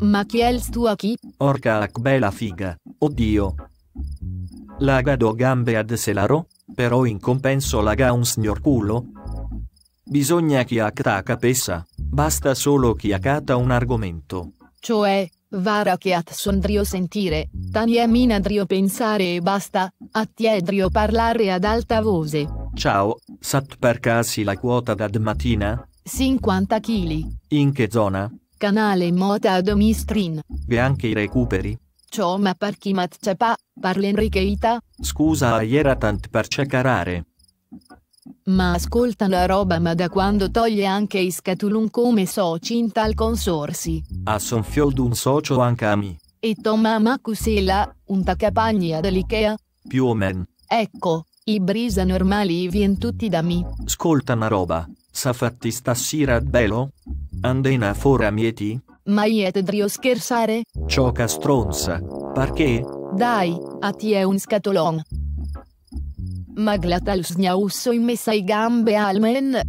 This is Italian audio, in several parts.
Ma chi è il tuo chi? Orca bella figa, oddio. Laga do gambe ad selaro, però in compenso laga un signor culo. Bisogna chi acta capessa, basta solo chi accata un argomento. Cioè, vara che at sondrio sentire, tania drio pensare e basta, attiedrio parlare ad alta voce. Ciao, sat per casi la quota d'ad mattina? 50 kg. In che zona? canale Mota Adomistrin. E anche i recuperi. ma parchi matcepa, parli Enricheita. Scusa era tant per cercare. Ma ascolta la roba ma da quando toglie anche i scatulun come soci in tal consorsi. A ah, sonfiol d'un socio anche a me. E toma macusela, un tacapagna dell'Ikea? Più o meno. Ecco, i brisa normali vien tutti da me. Ascolta una roba, sa fatti stasera bello? Andena fora mieti? Ma iete drio scherzare? Cioca stronza, perché? Dai, a ti è un scatolon. Maglatal sgnausso in messa i gambe almen.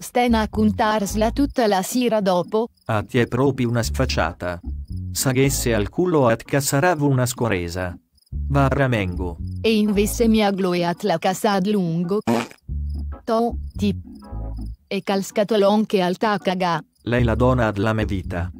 Stena a contarsla tutta la sera dopo. A ti è proprio una sfacciata. Saghesse al culo at cassarav una scoresa. Va a Ramengo. E invece mi agloeat la casa ad lungo. To, ti. E calscatolon che alta caga. Lei la dona ad la medita.